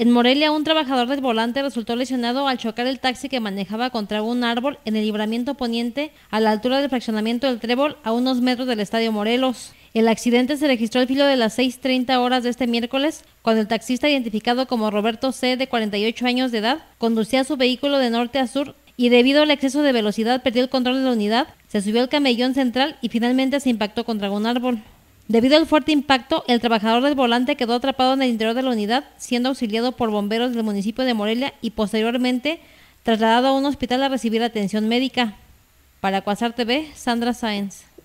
En Morelia, un trabajador del volante resultó lesionado al chocar el taxi que manejaba contra un árbol en el libramiento poniente a la altura del fraccionamiento del Trébol a unos metros del Estadio Morelos. El accidente se registró al filo de las 6.30 horas de este miércoles, cuando el taxista identificado como Roberto C., de 48 años de edad, conducía su vehículo de norte a sur y debido al exceso de velocidad perdió el control de la unidad, se subió al camellón central y finalmente se impactó contra un árbol. Debido al fuerte impacto, el trabajador del volante quedó atrapado en el interior de la unidad, siendo auxiliado por bomberos del municipio de Morelia y posteriormente trasladado a un hospital a recibir atención médica. Para Cuasar TV, Sandra Sáenz.